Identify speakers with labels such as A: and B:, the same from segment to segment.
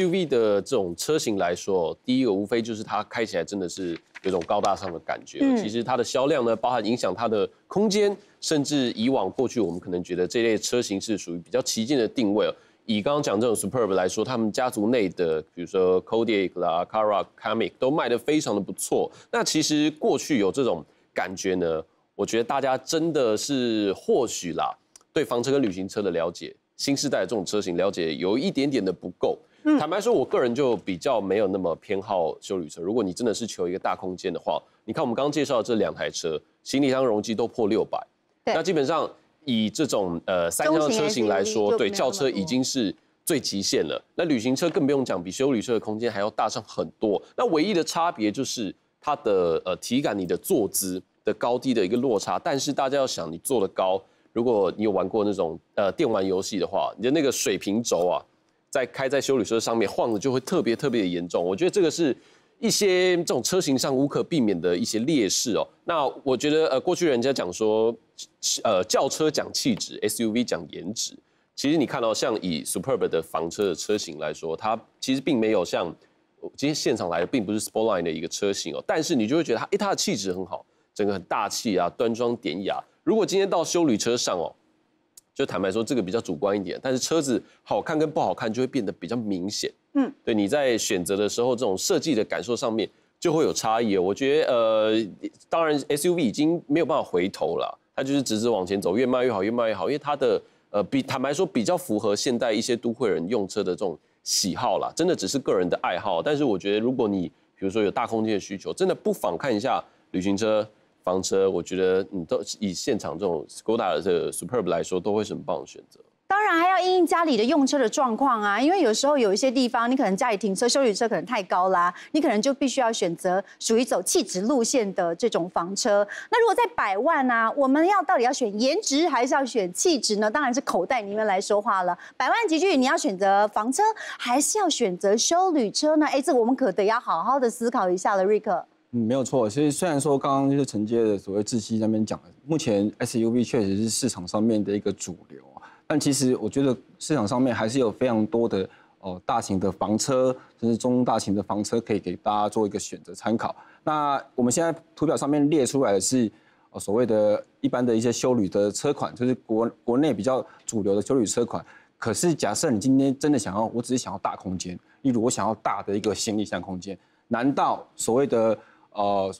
A: SUV 的这种车型来说，第一个无非就是它开起来真的是有种高大上的感觉。其实它的销量呢，包含影响它的空间，甚至以往过去我们可能觉得这类车型是属于比较旗舰的定位。以刚刚讲这种 Superb 来说，他们家族内的比如说 Codiac 啦、c a r a c a m c 都卖的非常的不错。那其实过去有这种感觉呢，我觉得大家真的是或许啦，对房车跟旅行车的了解，新时代的这种车型了解有一点点的不够。坦白说，我个人就比较没有那么偏好修旅车。如果你真的是求一个大空间的话，你看我们刚刚介绍的这两台车，行李箱容积都破六百。那基本上以这种呃三厢车型来说，对轿车已经是最极限了。那旅行车更不用讲，比修旅车的空间还要大上很多。那唯一的差别就是它的呃体感，你的坐姿的高低的一个落差。但是大家要想，你坐的高，如果你有玩过那种呃电玩游戏的话，你的那个水平轴啊。在开在修理车上面晃的就会特别特别的严重。我觉得这个是一些这种车型上无可避免的一些劣势哦。那我觉得呃，过去人家讲说，呃，轿车讲气质，SUV 讲颜值。其实你看到像以 Superb 的房车的车型来说，它其实并没有像今天现场来的并不是 Sportline 的一个车型哦。但是你就会觉得它，哎，它的气质很好，整个很大气啊，端庄典雅。如果今天到修理车上哦。就坦白说，这个比较主观一点，但是车子好看跟不好看就会变得比较明显。嗯，对，你在选择的时候，这种设计的感受上面就会有差异。我觉得，呃，当然 SUV 已经没有办法回头了，它就是直直往前走，越卖越好，越卖越好，因为它的呃，比坦白说比较符合现代一些都会人用车的这种喜好啦。真的只是个人的爱好，但是我觉得，如果你比如说有大空间的需求，真的不妨看一下旅行车。房车，我觉得你都以现场这种勾搭的这个 Superb 来说，都会很棒的选择。
B: 当然还要因家里的用车的状况啊，因为有时候有一些地方，你可能家里停车、修旅车可能太高啦，你可能就必须要选择属于走气质路线的这种房车。那如果在百万啊，我们要到底要选颜值还是要选气质呢？当然是口袋里面来说话了。百万级距你要选择房车还是要选择修旅车呢？哎，这我们可得要好好的思考一下了，瑞克。
C: 嗯，没有错。所以虽然说刚刚就是承接的所谓窒息那边讲，目前 SUV 确实是市场上面的一个主流，但其实我觉得市场上面还是有非常多的哦大型的房车，就是中大型的房车可以给大家做一个选择参考。那我们现在图表上面列出来的是哦所谓的一般的一些修旅的车款，就是国国内比较主流的修旅车款。可是假设你今天真的想要，我只是想要大空间，例如我想要大的一个行李箱空间，难道所谓的？呃，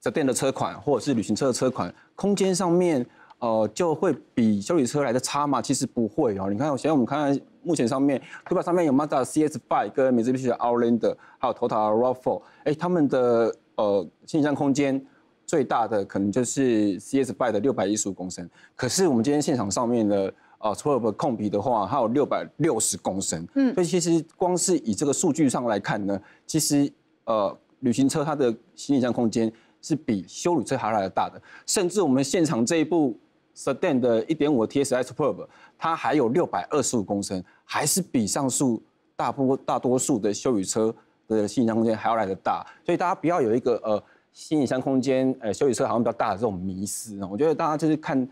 C: 折店的车款或者是旅行车的车款，空间上面呃就会比修理车来的差嘛？其实不会哦。你看，现在我们看看目前上面对吧？上面有马达 C S b e 跟美资必须的 Outlander，还有头头 Ruffle。哎，他们的呃，行李箱空间最大的可能就是 C S by 的六百一十五公升。可是我们今天现场上面的呃所有不空皮的话，还有六百六十公升。嗯，所以其实光是以这个数据上来看呢，其实呃。旅行车它的行李箱空间是比修旅车还要来得大的，甚至我们现场这一部 Sedan 的1.5 T S S Superb，它还有625公升，还是比上述大部大多数的修旅车的行李箱空间还要来得大。所以大家不要有一个呃行李箱空间，呃修旅车好像比较大的这种迷失啊。我觉得大家就是看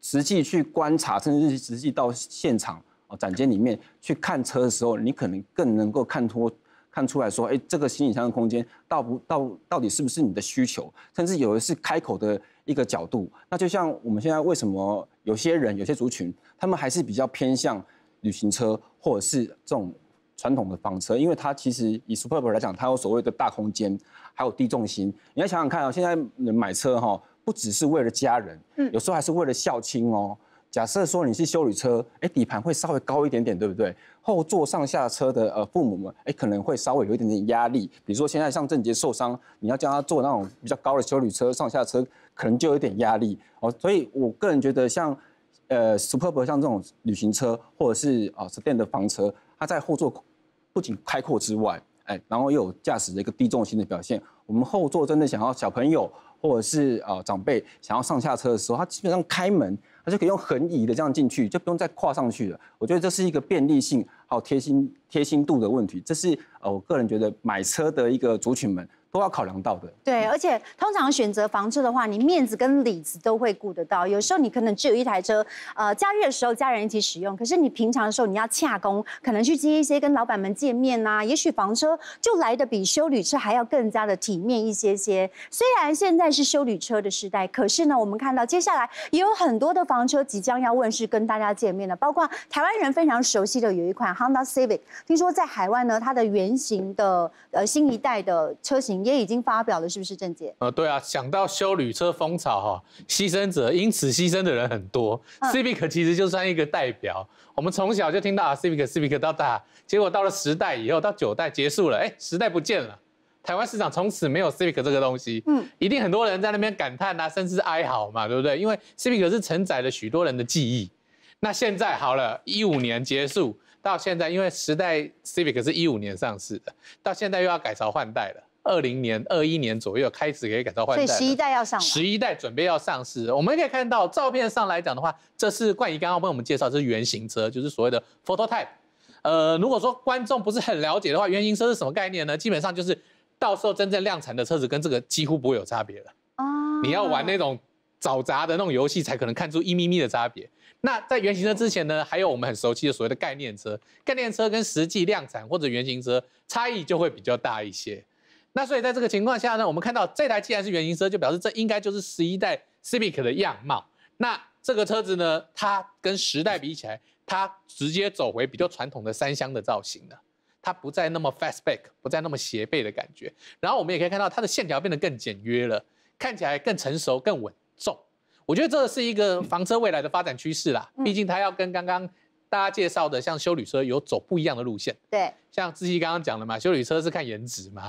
C: 实际去观察，甚至是实际到现场啊展间里面去看车的时候，你可能更能够看脱。看出来说，哎，这个行李箱的空间到不到？到底是不是你的需求？甚至有的是开口的一个角度。那就像我们现在为什么有些人有些族群，他们还是比较偏向旅行车或者是这种传统的房车，因为它其实以 Superb 来讲，它有所谓的大空间，还有低重心。你要想想看啊，现在买车哈，不只是为了家人，嗯，有时候还是为了孝亲哦。假设说你是修旅车，哎，底盘会稍微高一点点，对不对？后座上下车的呃父母们，哎，可能会稍微有一点点压力。比如说现在像郑杰受伤，你要叫他坐那种比较高的修旅车上下车，可能就有点压力哦。所以我个人觉得，像呃 Superb 像这种旅行车，或者是啊 a 店的房车，它在后座不仅开阔之外，哎，然后又有驾驶的一个低重心的表现，我们后座真的想要小朋友。或者是呃长辈想要上下车的时候，他基本上开门，他就可以用横移的这样进去，就不用再跨上去了。我觉得这是一个便利性、还有贴心、贴心度的问题。这是呃，我个人觉得买车的一个族群们。都要考量到的。
B: 对，而且通常选择房车的话，你面子跟里子都会顾得到。有时候你可能只有一台车，呃，假日的时候家人一起使用，可是你平常的时候你要洽工，可能去接一些跟老板们见面呐。也许房车就来的比修旅车还要更加的体面一些些。虽然现在是修旅车的时代，可是呢，我们看到接下来也有很多的房车即将要问世跟大家见面的，包括台湾人非常熟悉的有一款 Honda Civic，听说在海外呢，它的原型的呃新一代的车型。也已经发表了，是不是郑姐？
D: 呃，对啊，想到修旅车风潮哈，牺牲者因此牺牲的人很多。Civic 其实就算一个代表，我们从小就听到啊 Civic Civic 到大，结果到了十代以后，到九代结束了，哎，十代不见了，台湾市场从此没有 Civic 这个东西。嗯，一定很多人在那边感叹啊，甚至哀嚎嘛，对不对？因为 Civic 是承载了许多人的记忆。那现在好了，一五年结束到现在，因为十代 Civic 是一五年上市的，到现在又要改朝换代了。二零年、二一年左右开始可以改造换代，所以十一代要上十一代准备要上市。我们可以看到照片上来讲的话，这是冠宇刚刚帮我们介绍这是原型车，就是所谓的 photo type。呃，如果说观众不是很了解的话，原型车是什么概念呢？基本上就是到时候真正量产的车子跟这个几乎不会有差别了。哦，你要玩那种找杂的那种游戏才可能看出一咪咪的差别。那在原型车之前呢，还有我们很熟悉的所谓的概念车，概念车跟实际量产或者原型车差异就会比较大一些。那所以在这个情况下呢，我们看到这台既然是原型车，就表示这应该就是十一代 Civic 的样貌。那这个车子呢，它跟十代比起来，它直接走回比较传统的三厢的造型了，它不再那么 fastback，不再那么斜背的感觉。然后我们也可以看到它的线条变得更简约了，看起来更成熟、更稳重。我觉得这是一个房车未来的发展趋势啦，毕竟它要跟刚刚大家介绍的像修旅车有走不一样的路线。对，像志熙刚刚讲的嘛，修旅车是看颜值嘛。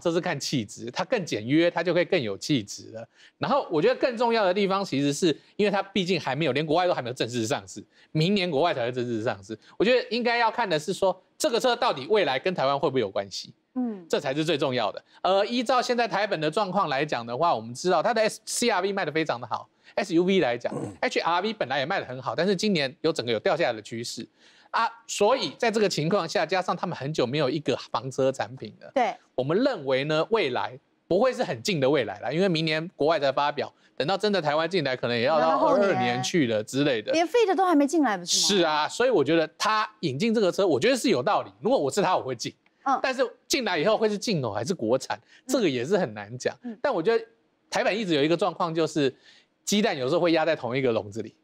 D: 这是看气质，它更简约，它就会更有气质了。然后我觉得更重要的地方，其实是因为它毕竟还没有，连国外都还没有正式上市，明年国外才会正式上市。我觉得应该要看的是说，这个车到底未来跟台湾会不会有关系？嗯，这才是最重要的。呃，依照现在台本的状况来讲的话，我们知道它的 S C R V 卖的非常的好，S U V 来讲，H R V 本来也卖的很好，但是今年有整个有掉下来的趋势。啊，所以在这个情况下，加上他们很久没有一个房车产品了。对，我们认为呢，未来不会是很近的未来了，因为明年国外才发表，等到真的台湾进来，可能也要到二二年去了之类的。连
B: 费的都还没进来，不是
D: 吗？是啊，所以我觉得他引进这个车，我觉得是有道理。如果我是他，我会进。嗯，但是进来以后会是进口还是国产，这个也是很难讲。但我觉得台版一直有一个状况，就是鸡蛋有时候会压在同一个笼子里，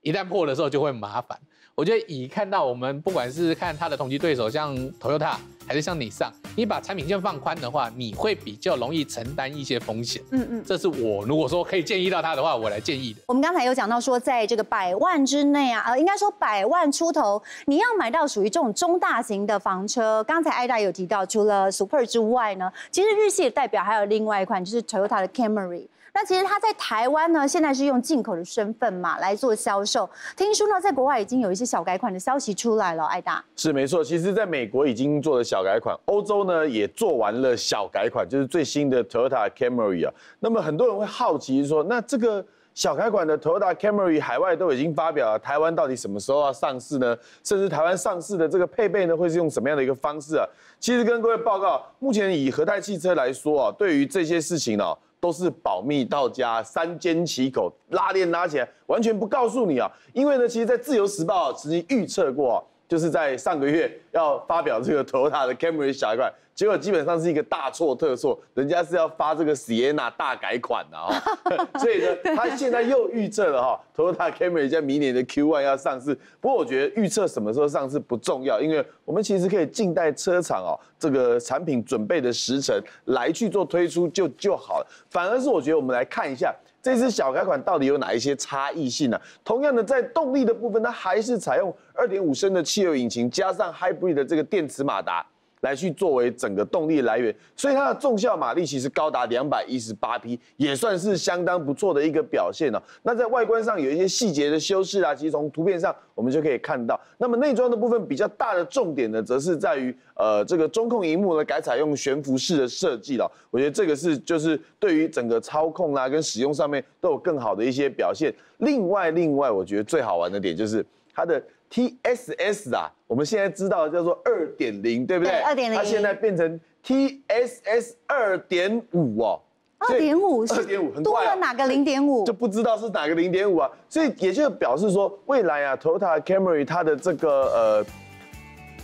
D: 一旦破的时候就会麻烦。我觉得乙看到我们不管是看他的同级对手，像 Toyota 还是像你上，你把产品线放宽的话，你会比较容易承担一些风险。嗯嗯，这是我如果说可以建议到他的话，我来建议的。
B: 我们刚才有讲到说，在这个百万之内啊，呃，应该说百万出头，你要买到属于这种中大型的房车。刚才艾达有提到，除了 Super 之外呢，其实日系的代表还有另外一款，就是 Toyota 的 Camry。那其实他在台湾呢，现在是用进口的身份嘛来做销售。听说呢，在国外已经有一些小改款的消息出来了。艾达
E: 是没错，其实，在美国已经做了小改款，欧洲呢也做完了小改款，就是最新的 Toyota Camry 啊。那么很多人会好奇说，那这个小改款的 Toyota Camry 海外都已经发表了，台湾到底什么时候要上市呢？甚至台湾上市的这个配备呢，会是用什么样的一个方式啊？其实跟各位报告，目前以和泰汽车来说啊，对于这些事情呢。都是保密到家，三缄其口，拉链拉起来，完全不告诉你啊！因为呢，其实，在《自由时报》曾经预测过。就是在上个月要发表这个 Toyota 的 Camry 小改款，结果基本上是一个大错特错，人家是要发这个 Sienna 大改款的哦。所以呢，他现在又预测了哈，，Toyota Camry 在明年的 Q1 要上市。不过我觉得预测什么时候上市不重要，因为我们其实可以静待车厂哦这个产品准备的时程来去做推出就就好了。反而是我觉得我们来看一下。这次小改款到底有哪一些差异性呢？同样的，在动力的部分，它还是采用二点五升的汽油引擎，加上 hybrid 的这个电池马达。来去作为整个动力来源，所以它的重效马力其实高达两百一十八匹，也算是相当不错的一个表现了。那在外观上有一些细节的修饰啊，其实从图片上我们就可以看到。那么内装的部分比较大的重点呢，则是在于呃这个中控荧幕呢改采用悬浮式的设计了，我觉得这个是就是对于整个操控啊跟使用上面都有更好的一些表现。另外另外，我觉得最好玩的点就是它的。TSS 啊，我们现在知道叫做二点零，对不对？二点零。它现在变成 TSS 二点五哦，二点五是二点
B: 五，多了哪个零点五？就不知道是哪
E: 个零点五啊，所以也就表示说，未来啊，Toyota Camry 它的这个呃。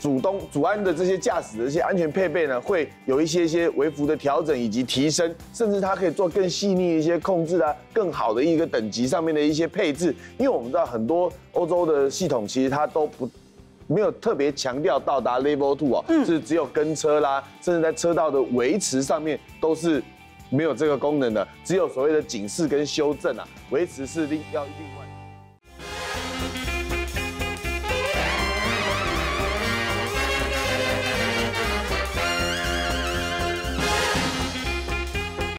E: 主动、主安的这些驾驶的一些安全配备呢，会有一些一些微幅的调整以及提升，甚至它可以做更细腻一些控制啊，更好的一个等级上面的一些配置。因为我们知道很多欧洲的系统其实它都不没有特别强调到达 Level Two 啊，是只有跟车啦，甚至在车道的维持上面都是没有这个功能的，只有所谓的警示跟修正啊，维持是另要另外。